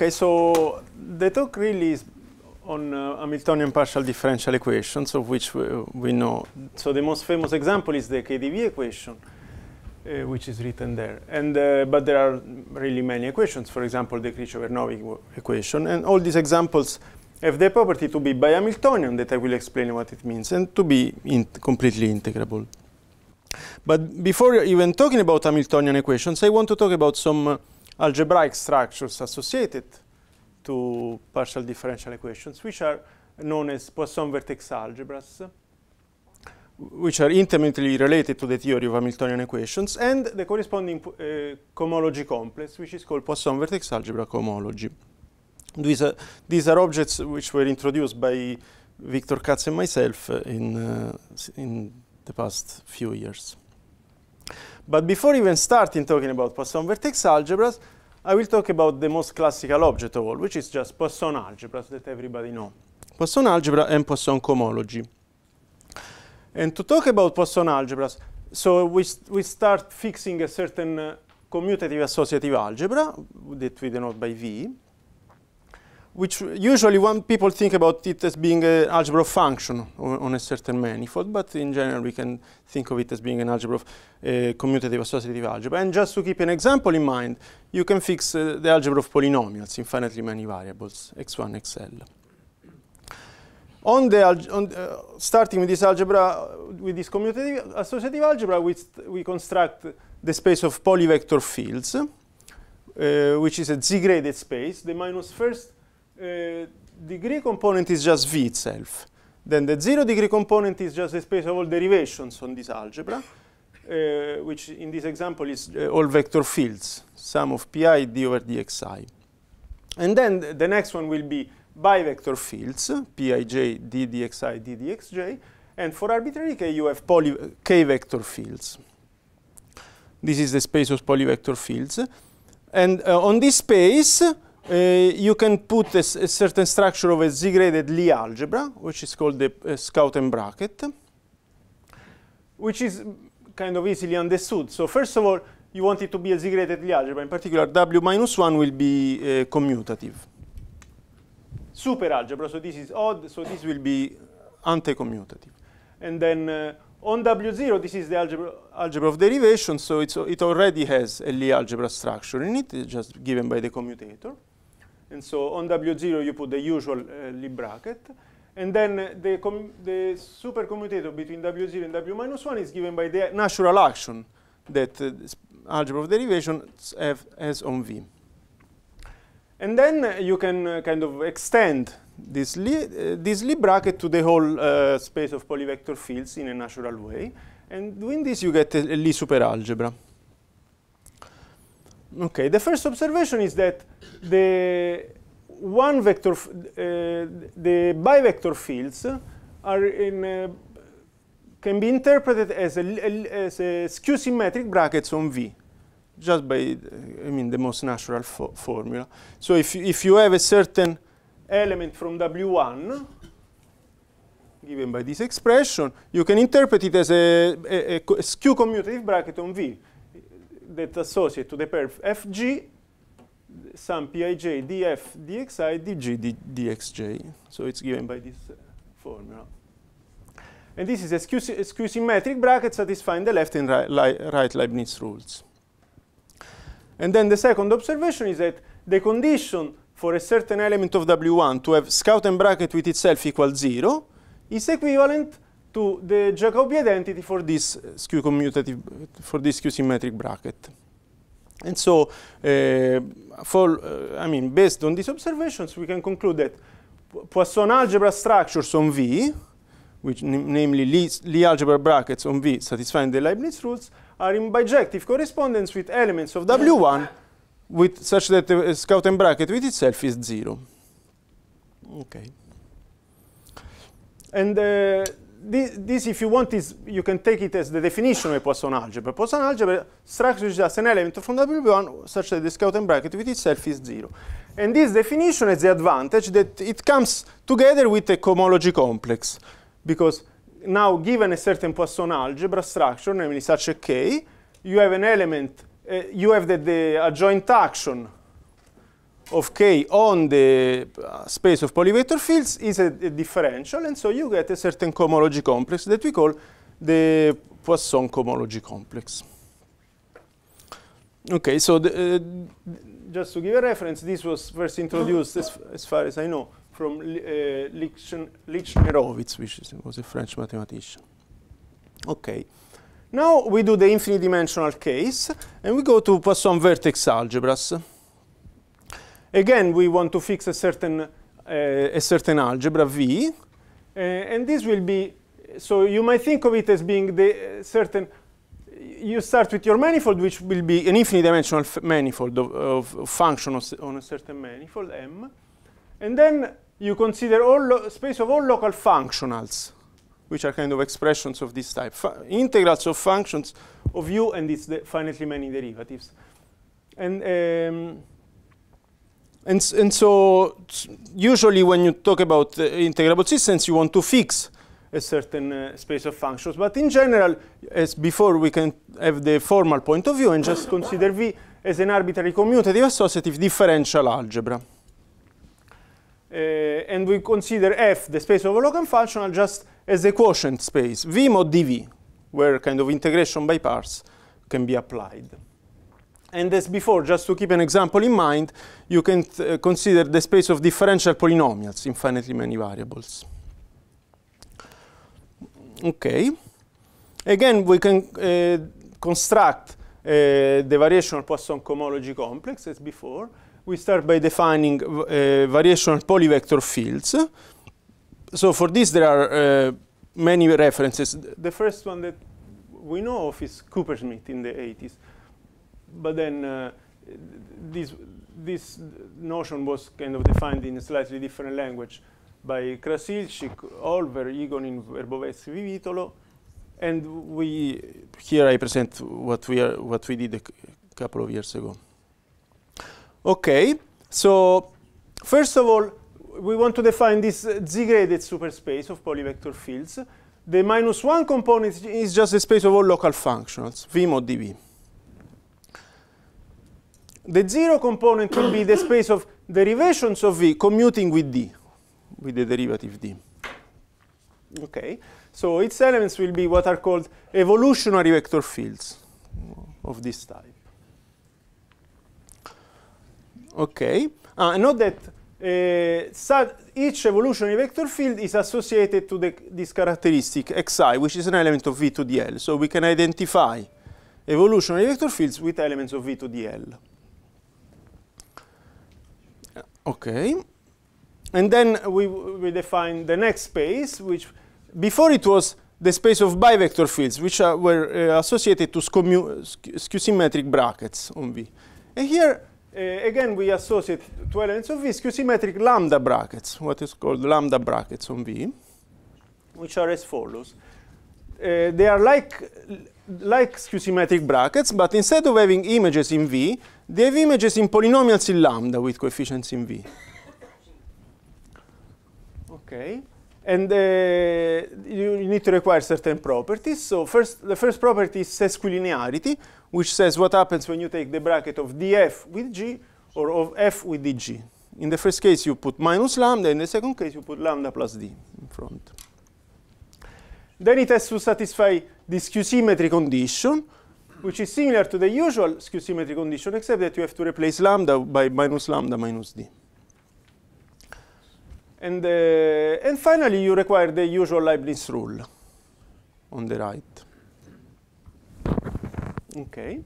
Okay, so the talk really is on uh, Hamiltonian partial differential equations, of which we, we, know. So the most famous example is the KdV equation, uh, which is written there. And uh, but there are really many equations. For example, the Kirchhoff-Vernovic equation, and all these examples have the property to be by Hamiltonian. That I will explain what it means, and to be in completely integrable. But before even talking about Hamiltonian equations, I want to talk about some uh, algebraic structures associated to partial differential equations, which are known as Poisson vertex algebras, which are intimately related to the theory of Hamiltonian equations, and the corresponding uh, cohomology complex, which is called Poisson vertex algebra cohomology. These are, these are objects which were introduced by Victor Katz and myself uh, in, uh, in the past few years. But before even starting talking about Poisson vertex algebras, I will talk about the most classical object of all, which is just Poisson algebra that everybody know. Poisson algebra and Poisson cohomology. And to talk about Poisson algebras, so we, st we start fixing a certain uh, commutative associative algebra that we denote by V which usually when people think about it as being an algebra function on a certain manifold, but in general we can think of it as being an algebra of uh, commutative associative algebra. And just to keep an example in mind, you can fix uh, the algebra of polynomials, infinitely many variables, x1, xl. On the on, uh, starting with this algebra, with this commutative associative algebra, we, we construct the space of polyvector fields, uh, which is a Z-graded space. The minus first the eh, degree component is just V itself. Then the zero degree component is just the space of all derivations on this algebra, uh, which in this example is uh, all vector fields, sum of pi d over dxi. And then th the next one will be bivector fields, pij d dxi d dxj, and for arbitrary k you have poly k vector fields. This is the space of polyvector fields. And uh, on this space, Eh, you can put a, a, certain structure of a Z-graded Lie algebra, which is called the uh, eh, Scouten bracket, which is kind of easily understood. So first of all, you want it to be a Z-graded Lie algebra. In particular, W minus 1 will be uh, commutative. Super algebra, so this is odd, so this will be anti-commutative. And then uh, on W0, this is the algebra, algebra of derivation, so it already has a Lie algebra structure in it, just given by the commutator. And so on W0, you put the usual uh, bracket. And then the, the supercommutator between W0 and W minus 1 is given by the natural action that uh, algebra of derivation has on V. And then uh, you can uh, kind of extend this, li this Lie bracket to the whole space of polyvector fields in a natural way. And doing this, you get a, a Lie superalgebra. Okay, the first observation is that the one vector, uh, the bivector fields are in, uh, can be interpreted as a, as a skew symmetric brackets on V, just by, uh, I mean, the most natural fo formula. So if, if you have a certain element from W1, given by this expression, you can interpret it as a, a, a skew commutative bracket on V that associate to the pair fg some pij df dxi dg dxj. So it's given by this uh, formula. And this is a skew, symmetric bracket satisfying the left and right, li, right Leibniz rules. And then the second observation is that the condition for a certain element of W1 to have Scouten bracket with itself equal 0 is equivalent to the Jacobi identity for this uh, skew commutative, for this skew symmetric bracket. And so, uh, for, uh, I mean, based on these observations, we can conclude that Poisson algebra structures on V, which namely Lie, Lie algebra brackets on V satisfying the Leibniz rules, are in bijective correspondence with elements of W1 with such that the uh, Scouten bracket with itself is zero. Okay. And uh, this, this, if you want, is you can take it as the definition of a Poisson algebra. Poisson algebra structure is just an element from W1 such that the Scouten bracket with itself is zero. And this definition has the advantage that it comes together with a cohomology complex. Because now, given a certain Poisson algebra structure, namely such a K, you have an element, uh, you have the the adjoint action of k on the uh, space of polyvector fields is a, a differential, and so you get a certain cohomology complex that we call the Poisson cohomology complex. Okay, so the, uh, just to give a reference, this was first introduced, as, as far as I know, from uh, Lichnerowitz, which is, was a French mathematician. Okay. Now we do the infinite dimensional case, and we go to Poisson vertex algebras. Again, we want to fix a certain, uh, a certain algebra V. Uh, and this will be, so you might think of it as being the uh, certain, you start with your manifold, which will be an infinite dimensional manifold of, of function on a certain manifold, M. And then you consider all space of all local functionals, which are kind of expressions of this type, Fu integrals of functions of u and its finitely many derivatives. And um, and, and so usually when you talk about uh, integrable systems, you want to fix a certain uh, space of functions. But in general, as before, we can have the formal point of view and just consider V as an arbitrary commutative associative differential algebra. Uh, and we consider F, the space of a Logan functional, just as a quotient space, V mod dV, where kind of integration by parts can be applied. And as before, just to keep an example in mind, you can uh, consider the space of differential polynomials, infinitely many variables. Okay. Again, we can uh, construct uh, the variational Poisson cohomology complex as before. We start by defining uh, variational polyvector fields. So for this, there are uh, many references. The first one that we know of is Cooper-Smith in the 80s but then uh, this, this notion was kind of defined in a slightly different language by Krasilchik, Olver, in Verbovetsky, vivitolo, and we here I present what we are what we did a couple of years ago. Okay, so first of all, we want to define this Z-graded superspace of polyvector fields. The minus one component is just the space of all local functions, V mod dV the zero component will be the space of derivations of V commuting with D, with the derivative D. Okay, so its elements will be what are called evolutionary vector fields of this type. Okay, uh, note that uh, each evolutionary vector field is associated to the, this characteristic xi, which is an element of V to DL. So we can identify evolutionary vector fields with elements of V to DL. Okay. And then we, we define the next space, which before it was the space of bivector fields, which are, were uh, associated to skew-symmetric brackets on V. And here, uh, again, we associate two elements of V, skew-symmetric lambda brackets, what is called lambda brackets on V, which are as follows. Uh, they are like, like skew-symmetric brackets, but instead of having images in V, they have images in polynomials in lambda with coefficients in V. Okay. And uh, you need to require certain properties. So first, the first property is sesquilinearity, which says what happens when you take the bracket of df with g or of f with dg. In the first case, you put minus lambda. In the second case, you put lambda plus d in front. Then it has to satisfy this q-symmetry condition, which is similar to the usual skew symmetry condition, except that you have to replace lambda by minus lambda minus d. And, uh, and finally, you require the usual Leibniz rule on the right. Okay.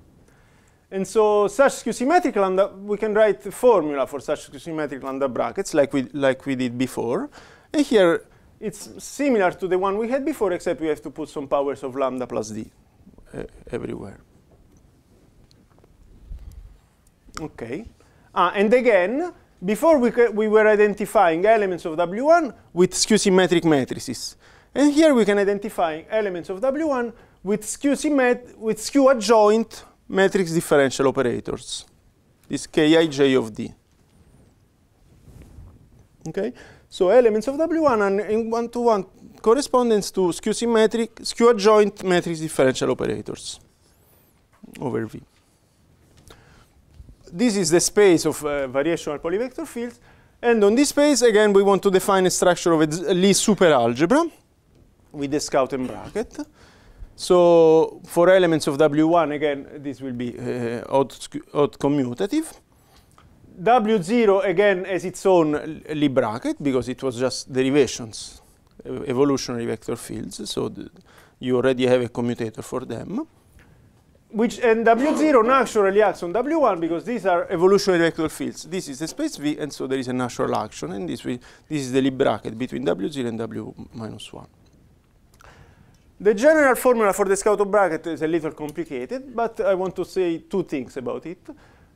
And so such skew-symmetric lambda, we can write the formula for such skew-symmetric lambda brackets like we, like we did before. And here, it's similar to the one we had before, except we have to put some powers of lambda plus d everywhere. Okay. Ah, and again, before we, we were identifying elements of W1 with skew-symmetric matrices. And here we can identify elements of W1 with skew, with skew adjoint matrix differential operators. This Kij of D. Okay? So elements of W1 are in one-to-one -one correspondence to skew symmetric, skew adjoint matrix differential operators over V. This is the space of uh, variational polyvector fields. And on this space, again, we want to define a structure of a Lie superalgebra with the Scouten bracket. So for elements of W1, again, this will be uh, odd, odd commutative. W0 again has its own Lie bracket because it was just derivations evolutionary vector fields. So you already have a commutator for them. Which and W0 naturally acts on W1 because these are evolutionary vector fields. This is a space V, and so there is a natural action, and this will, this is the Lie bracket between W0 and W minus 1. The general formula for the Scouter bracket is a little complicated, but I want to say two things about it.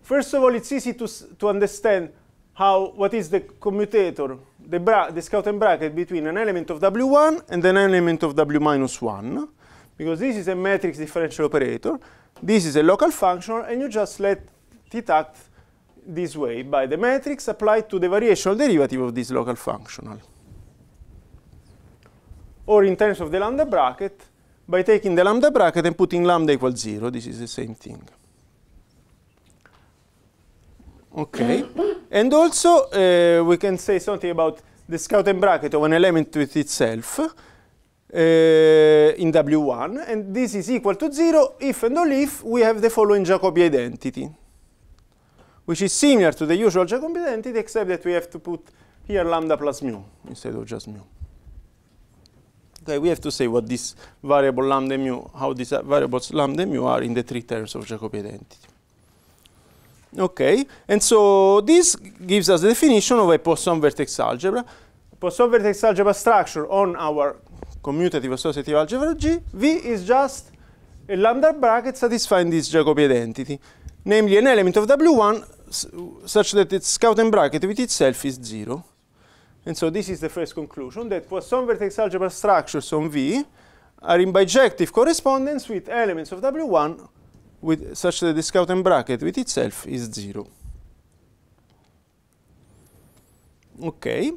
First of all, it's easy to, to understand how what is the commutator the, the Scouten bracket between an element of W1 and an element of W minus 1, because this is a matrix differential operator, this is a local function, and you just let it act this way by the matrix applied to the variational derivative of this local functional. Or in terms of the lambda bracket, by taking the lambda bracket and putting lambda equals 0, this is the same thing. Okay. and also, uh, we can say something about the Scouten bracket of an element with itself uh, in W1. And this is equal to 0 if and only if we have the following Jacobi identity, which is similar to the usual Jacobi identity, except that we have to put here lambda plus mu instead of just mu. Okay, we have to say what this variable lambda mu, how these variables lambda mu are in the three terms of Jacobi identity. Okay, and so this gives us the definition of a Poisson vertex algebra. Poisson vertex algebra structure on our commutative associative algebra G, V is just a lambda bracket satisfying this Jacobi identity, namely an element of W1 such that its Schouten bracket with itself is zero. And so this is the first conclusion, that Poisson vertex algebra structures on V are in bijective correspondence with elements of W1 with such that the Scouten bracket with itself is 0. Okay.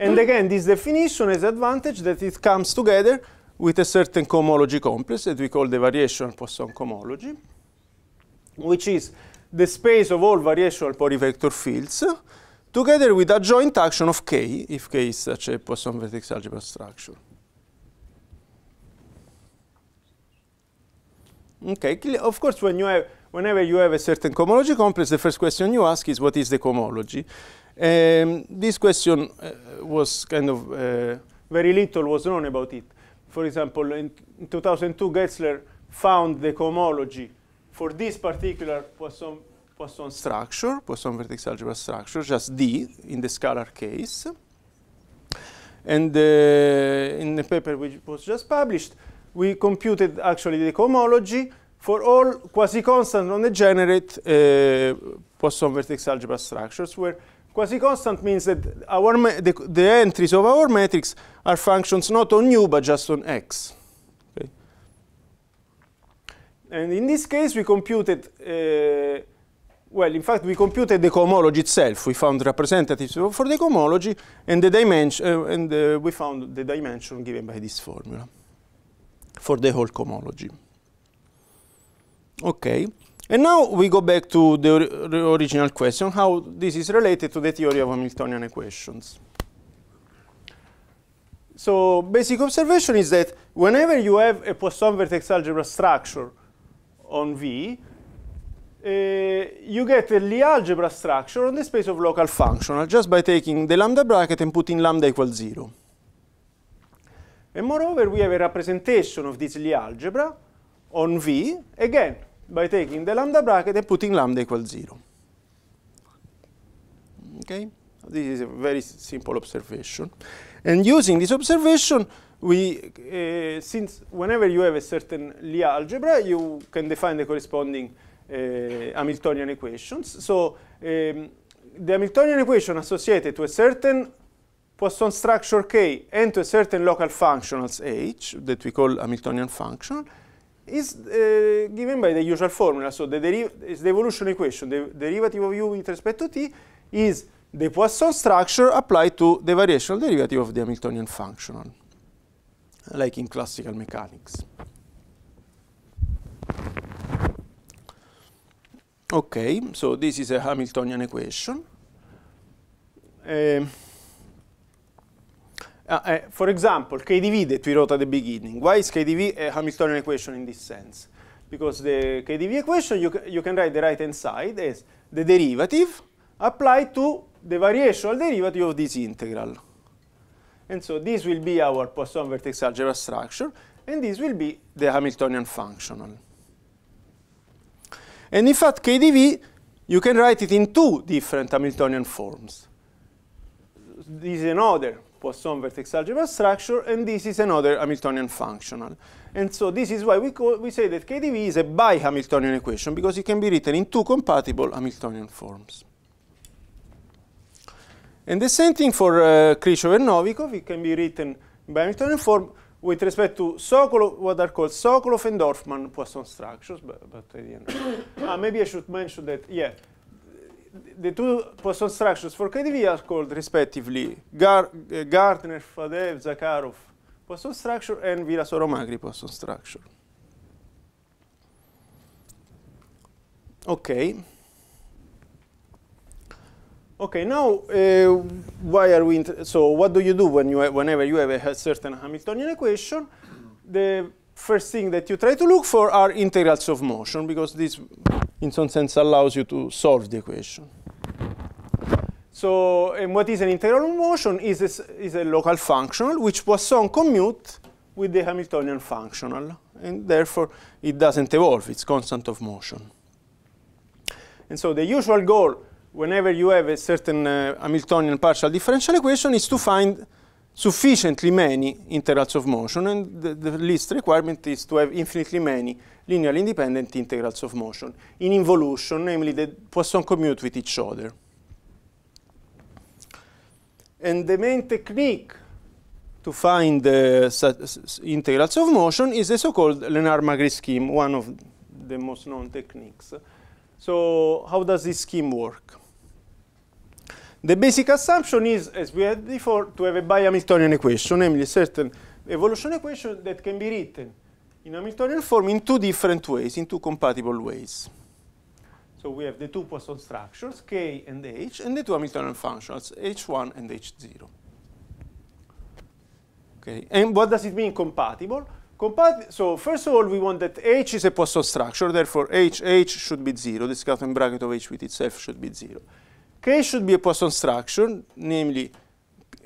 and again, this definition has advantage that it comes together with a certain cohomology complex that we call the variational Poisson cohomology, which is the space of all variational polyvector fields together with a joint action of K, if K is such a Poisson vertex algebra structure. Okay, of course, when you have, whenever you have a certain cohomology complex, the first question you ask is what is the cohomology? Um, this question uh, was kind of, uh, very little was known about it. For example, in, in 2002, Getzler found the cohomology for this particular Poisson, Poisson structure, Poisson vertex algebra structure, just D in the scalar case. And uh, in the paper which was just published, we computed actually the cohomology for all quasi-constant non degenerate uh, Poisson vertex algebra structures, where quasi-constant means that our the, the, entries of our matrix are functions not on u, but just on x. Okay. And in this case, we computed, uh, well, in fact, we computed the cohomology itself. We found representatives for the cohomology, and the dimension, uh, and uh, we found the dimension given by this formula for the whole cohomology. Okay, and now we go back to the, the original question, how this is related to the theory of Hamiltonian equations. So basic observation is that whenever you have a Poisson vertex algebra structure on V, uh, you get a Lie algebra structure on the space of local functional just by taking the lambda bracket and putting lambda equals 0. And moreover, we have a representation of this Lie algebra on V, again, by taking the lambda bracket and putting lambda equals zero. Okay? This is a very simple observation. And using this observation, we, uh, since whenever you have a certain Lie algebra, you can define the corresponding uh, Hamiltonian equations. So um, the Hamiltonian equation associated to a certain Poisson structure K and to a certain local functionals H that we call Hamiltonian function is uh, given by the usual formula. So the is the evolution equation. The derivative of u with respect to t is the Poisson structure applied to the variational derivative of the Hamiltonian functional, like in classical mechanics. Okay, so this is a Hamiltonian equation. Eh, Uh, uh, for example, KDV that we wrote at the beginning. Why is KDV eh, a Hamiltonian equation in this sense? Because the KDV equation, you, you can write the right-hand side as the derivative applied to the variational derivative of this integral. And so this will be our Poisson vertex algebra structure, and this will be the Hamiltonian functional. And in fact, KDV, you can write it in two different Hamiltonian forms. This is another Poisson vertex algebra structure, and this is another Hamiltonian functional. And so this is why we, call, we say that KdV is a bi-Hamiltonian equation, because it can be written in two compatible Hamiltonian forms. And the same thing for uh, Krychov and Novikov, it can be written by Hamiltonian form with respect to Sokolov, what are called Sokolov and Dorfman Poisson structures, but, but I didn't. Ah, maybe I should mention that, yeah, the two Poisson structures for KDV are called respectively Gar uh, Fadev, Zakharov Poisson structure and Virasoro-Magri Poisson structure. Okay. Okay, now uh, why are we? so what do you do when you whenever you have a certain Hamiltonian equation? The first thing that you try to look for are integrals of motion because this in some sense allows you to solve the equation. So and what is an integral motion is a, is a local functional which Poisson commute with the Hamiltonian functional. And therefore, it doesn't evolve. It's constant of motion. And so the usual goal whenever you have a certain uh, Hamiltonian partial differential equation is to find sufficiently many integrals of motion, and the, the, least requirement is to have infinitely many linearly independent integrals of motion in involution, namely that Poisson commute with each other. And the main technique to find the uh, integrals of motion is the so-called Lenard-Magri scheme, one of the most known techniques. So how does this scheme work? The basic assumption is, as we had before, to have a bi-Hamiltonian equation, namely a certain evolution equation that can be written in Hamiltonian form in two different ways, in two compatible ways. So we have the two Poisson structures, k and h, and the two Hamiltonian functions, h1 and h0. Okay, and what does it mean compatible? Compat so first of all, we want that h is a Poisson structure, therefore h, h should be 0, The Cartan bracket of h with itself should be 0. K should be a Poisson structure, namely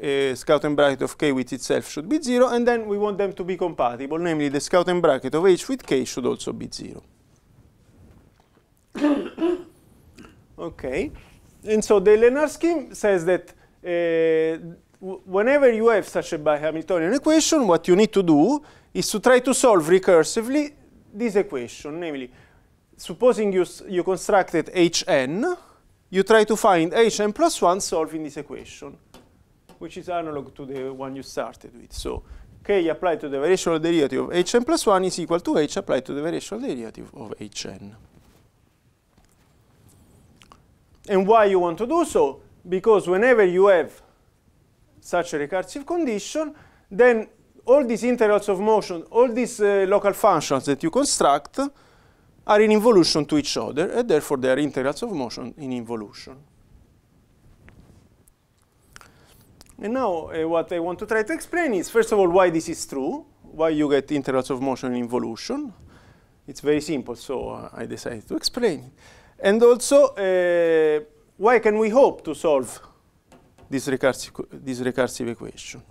uh, scout and bracket of K with itself should be 0, and then we want them to be compatible, namely the scout and bracket of H with K should also be 0. okay, and so the Lenard scheme says that uh, whenever you have such a bi-Hamiltonian equation, what you need to do is to try to solve recursively this equation, namely, supposing you, you constructed Hn, you try to find hn plus 1 solving this equation, which is analog to the one you started with. So k applied to the variational derivative of hn plus 1 is equal to h applied to the variational derivative of hn. And why you want to do so? Because whenever you have such a recursive condition, then all these integrals of motion, all these uh, local functions that you construct, are in involution to each other, and therefore they are integrals of motion in involution. And now uh, what I want to try to explain is, first of all, why this is true, why you get integrals of motion in involution. It's very simple, so uh, I decided to explain it. And also, uh, why can we hope to solve this recursive, this recursive equation?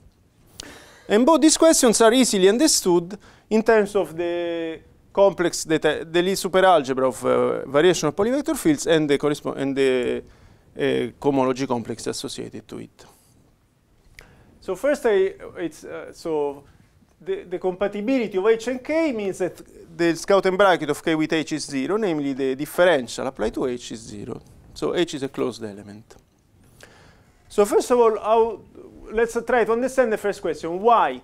And both these questions are easily understood in terms of the complex data, the Lie superalgebra of uh, variation of polyvector fields and the, correspond and the uh, eh, homology complex associated to it. So first, I, it's uh, so the, the, compatibility of H and K means that the Scouten bracket of K with H is zero, namely the differential applied to H is zero. So H is a closed element. So first of all, let's try to understand the first question: why?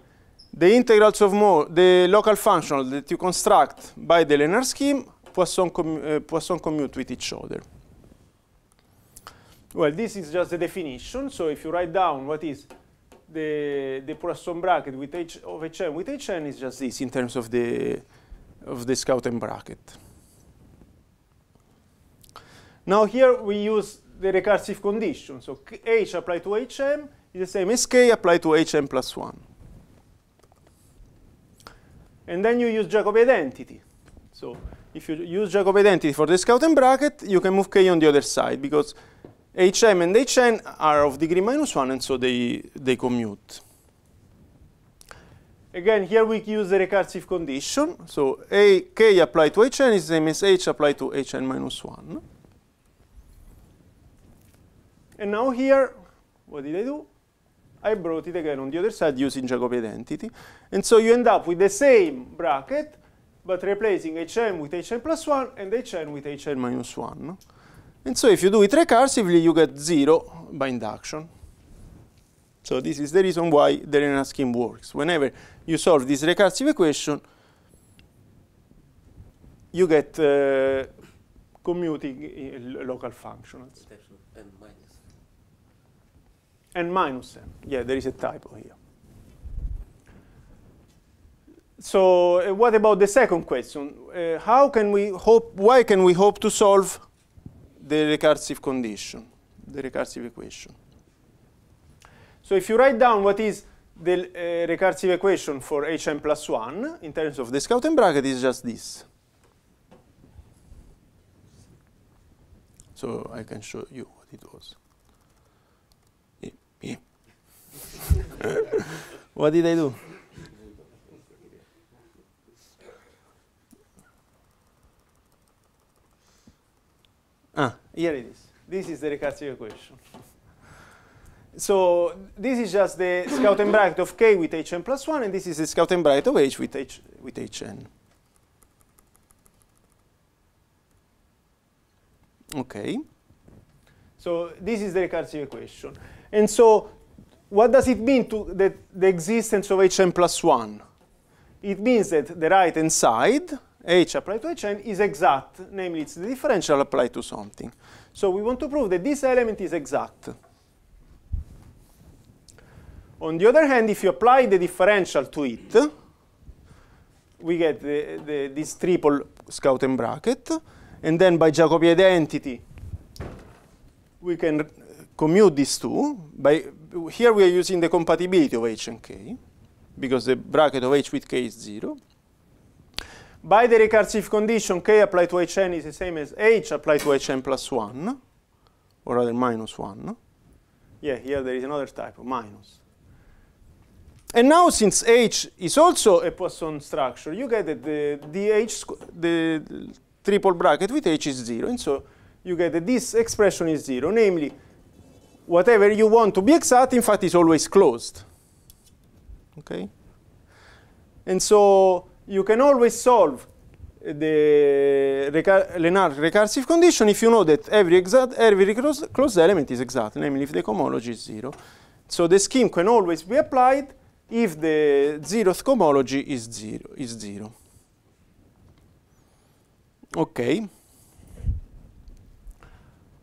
the integrals of more, the local functional that you construct by the linear scheme, Poisson, uh, Poisson commute with each other. Well, this is just the definition. So if you write down what is the, the Poisson bracket with H of HN with HN is just this in terms of the, of the Scouten bracket. Now here we use the recursive condition. So H applied to HM is the same as K applied to HM plus 1. And then you use Jacobi identity. So if you use Jacobi identity for the Scouten bracket, you can move K on the other side because HM and HN are of degree minus 1, and so they, they commute. Again, here we use the recursive condition. So A, K applied to HN is the same as H applied to HN minus 1. And now here, what did I do? I brought it again on the other side using Jacobi identity. And so you end up with the same bracket, but replacing hn with hn plus 1 and hn with hn minus 1. And so if you do it recursively, you get 0 by induction. So this is the reason why the Renal scheme works. Whenever you solve this recursive equation, you get uh, commuting uh, local functionals and minus m. Yeah, there is a typo here. So uh, what about the second question? Uh, how can we hope, why can we hope to solve the recursive condition, the recursive equation? So if you write down what is the uh, recursive equation for hn plus 1 in terms of the Scouten bracket is just this. So I can show you what it was. what did I do? Ah, here it is. This is the Riccati equation. So this is just the bracket of k with hn plus 1, and this is the bracket of h with, h with hn. Okay. So this is the Riccati equation. And so what does it mean to the, the existence of hn plus 1? It means that the right-hand side, h applied to hn, is exact. Namely, it's the differential applied to something. So we want to prove that this element is exact. On the other hand, if you apply the differential to it, we get the, the, this triple Scouten bracket. And then by Jacobi identity, we can commute these two. By here we are using the compatibility of h and k, because the bracket of h with k is zero. By the recursive condition, k applied to hn is the same as h applied to hn plus 1, or rather minus 1. Yeah, here there is another type of minus. And now, since h is also a Poisson structure, you get that the, the triple bracket with h is 0, and so you get that this expression is 0, namely whatever you want to be exact, in fact, is always closed. Okay? And so you can always solve the recur Lenard recursive condition if you know that every, exact, every closed element is exact, namely if the cohomology is zero. So the scheme can always be applied if the zeroth cohomology is zero. Is zero. Okay.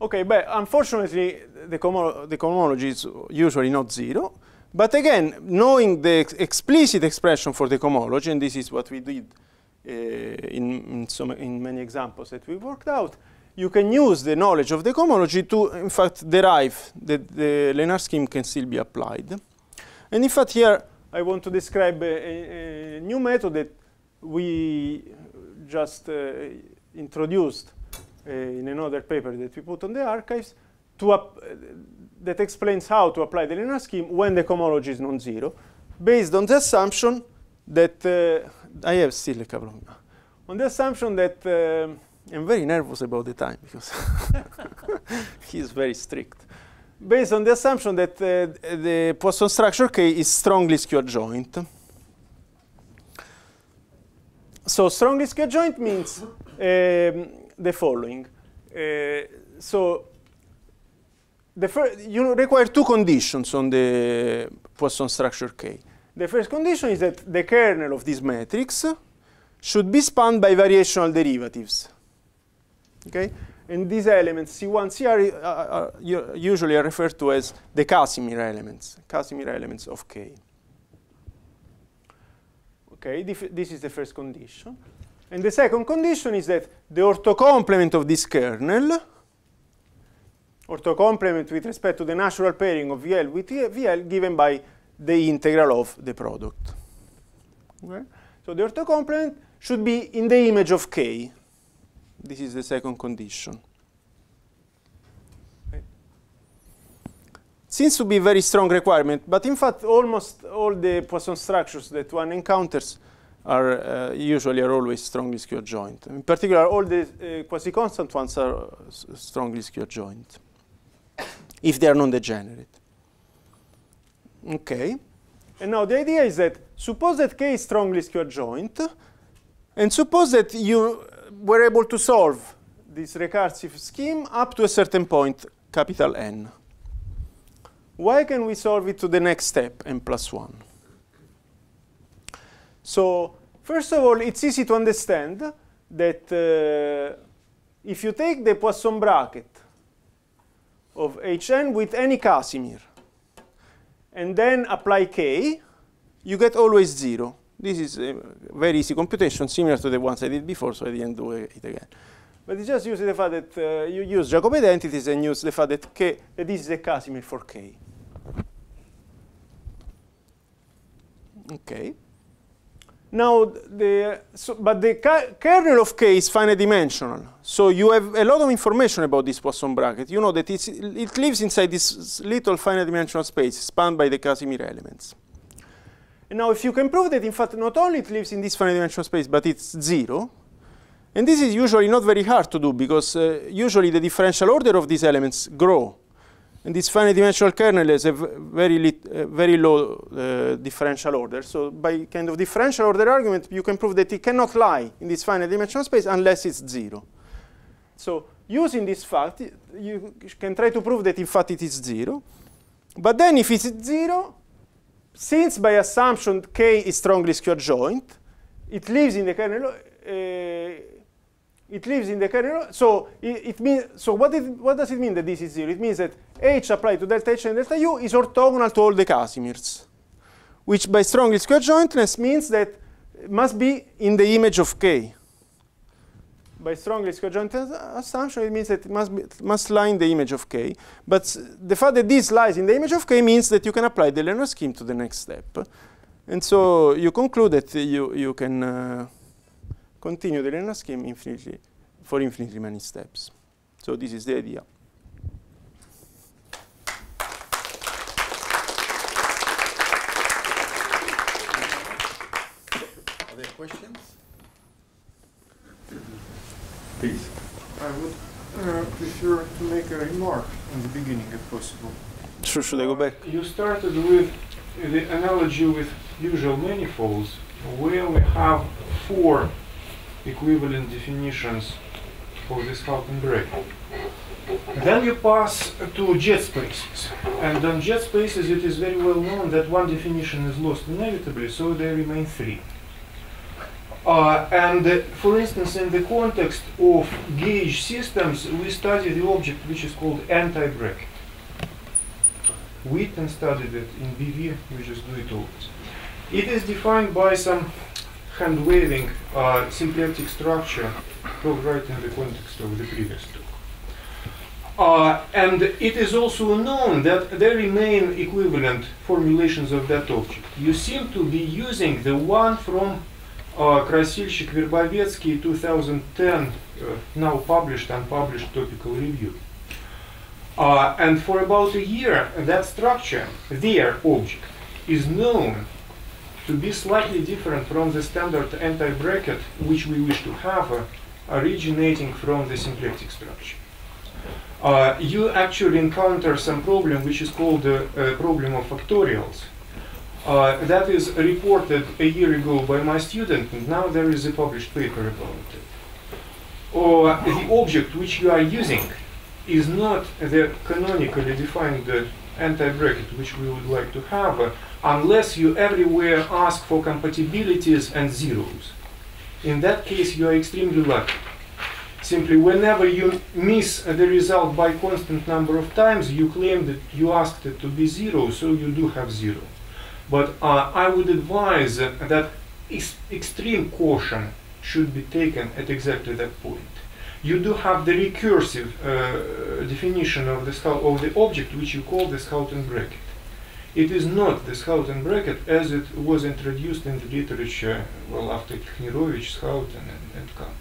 Okay, but unfortunately, the, commo the cohomology is usually not zero. But again, knowing the ex explicit expression for the cohomology, and this is what we did uh, in, in, some, in many examples that we worked out, you can use the knowledge of the cohomology to, in fact, derive that the linear scheme can still be applied. And in fact, here I want to describe a, a new method that we just uh, introduced uh, in another paper that we put on the archives eh, that explains how to apply the linear scheme when the cohomology is non-zero, based on the assumption that uh, I have still a couple of on the assumption that I'm very nervous about the time because he's very strict. Based on the assumption that uh, the Poisson structure K is strongly skew adjoint. So strongly skew adjoint means um, the following. Uh, so the you require two conditions on the Poisson structure K. The first condition is that the kernel of this matrix should be spanned by variational derivatives. Okay? And these elements, C1, CR, uh, are uh, uh, usually are referred to as the Casimir elements, Casimir elements of K. Okay, this is the first condition. And the second condition is that the orthocomplement of this kernel, orthocomplement with respect to the natural pairing of VL with VL given by the integral of the product. Okay? So the orthocomplement should be in the image of K. This is the second condition. Seems to be a very strong requirement, but in fact, almost all the Poisson structures that one encounters are uh, usually are always strongly skewed joint. In particular, all the uh, quasi-constant ones are uh, strongly skewed joint, if they are non-degenerate. Okay. And now the idea is that suppose that K is strongly skewed joint, and suppose that you uh, were able to solve this recursive scheme up to a certain point, capital N. Why can we solve it to the next step, n plus 1? So first of all, it's easy to understand that uh, if you take the Poisson bracket of Hn with any Casimir and then apply k, you get always 0. This is a very easy computation, similar to the ones I did before, so I didn't do it again. But it's just using the fact that uh, you use Jacob identities and use the fact that, k, that this is a Casimir for k. Okay. Now, the, so, but the kernel of K is finite dimensional. So you have a lot of information about this Poisson bracket. You know that it lives inside this little finite dimensional space spanned by the Casimir elements. And now if you can prove that, in fact, not only it lives in this finite dimensional space, but it's zero, and this is usually not very hard to do because uh, usually the differential order of these elements grow and this finite dimensional kernel has a very, uh, very low uh, differential order. So by kind of differential order argument, you can prove that it cannot lie in this finite dimensional space unless it's zero. So using this fact, you can try to prove that in fact it is zero. But then if it's zero, since by assumption K is strongly skew joint, it lives in the kernel, uh, it lives in the carrier. So it, it means. So what, it, what does it mean that this is zero? It means that h applied to delta h and delta u is orthogonal to all the Casimirs, which by strongly square jointness means that it must be in the image of k. By strongly square jointness assumption, it means that it must be, must lie in the image of k. But the fact that this lies in the image of k means that you can apply the Lerner scheme to the next step. And so you conclude that you you can. Uh, continue the Lena scheme infinitely for infinitely many steps. So this is the idea. Are there questions? Please. I would uh, prefer to make a remark in the beginning if possible. Sure, should I go back? You started with the analogy with usual manifolds where we have four equivalent definitions for this Falcon Gray. Then you pass to jet spaces. And on jet spaces it is very well known that one definition is lost inevitably, so there remain three. Uh, and uh, for instance, in the context of gauge systems, we study the object which is called anti-bracket. Witten studied it in BV, we just do it always. It is defined by some hand waving uh, symplectic structure to right in the context of the previous talk. Uh, and it is also known that there remain equivalent formulations of that object. You seem to be using the one from uh, Krasilchik Verbovetsky 2010, uh, now published and published topical review. Uh, and for about a year, that structure, their object, is known to be slightly different from the standard anti-bracket which we wish to have uh, originating from the symplectic structure. Uh, you actually encounter some problem which is called the uh, uh, problem of factorials. Uh, that is reported a year ago by my student and now there is a published paper about it. Or uh, the object which you are using is not the canonically defined anti-bracket which we would like to have, unless you everywhere ask for compatibilities and zeros. In that case, you are extremely lucky. Simply, whenever you miss the result by constant number of times, you claim that you asked it to be zero, so you do have zero. But uh, I would advise that ex extreme caution should be taken at exactly that point. You do have the recursive uh, definition of the, of the object, which you call the Schouten bracket. It is not this Schouten bracket as it was introduced in the literature, well, after Knirovich's Schouten and, and company.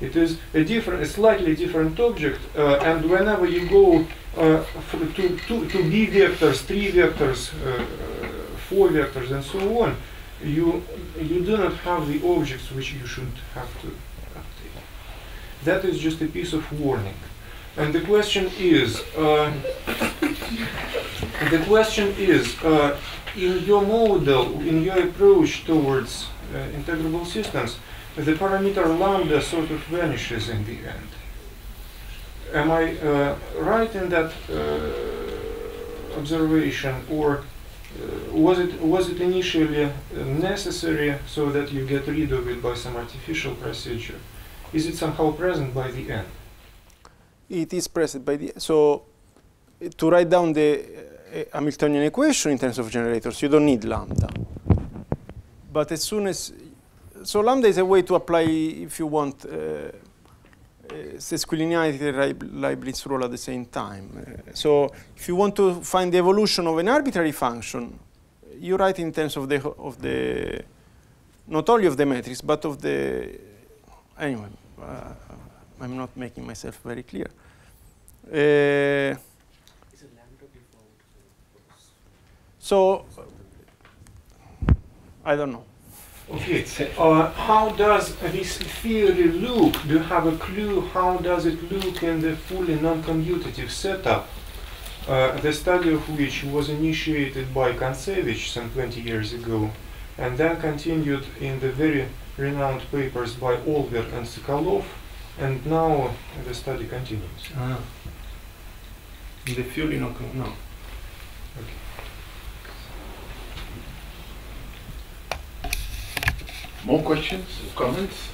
It is a different, a slightly different object, uh, and whenever you go uh, to, to, to B vectors, 3 vectors, uh, uh, 4 vectors, and so on, you, you do not have the objects which you should have to update. That is just a piece of warning. And the question is, uh, the question is, uh, in your model, in your approach towards uh, integrable systems, the parameter lambda sort of vanishes in the end. Am I uh, right in that uh, observation, or uh, was it was it initially uh, necessary so that you get rid of it by some artificial procedure? Is it somehow present by the end? It is present by the so to write down the eh, Hamiltonian equation in terms of generators, you don't need lambda. But as soon as, so lambda is a way to apply, if you want, eh, eh, sesquilinearity and Leibniz rule at the same time. Uh, so if you want to find the evolution of an arbitrary function, you write in terms of the, of the not only of the matrix, but of the, anyway, uh, I'm not making myself very clear. Uh, So I don't know. Okay. Uh, how does this theory look? Do you have a clue how does it look in the fully non-commutative setup? Uh, the study of which was initiated by Kansevich some 20 years ago and then continued in the very renowned papers by Olver and Sokolov and now the study continues. Ah. The fully non-commutative. No. More questions, comments,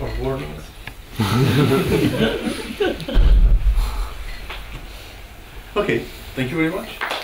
or warnings? okay, thank you very much.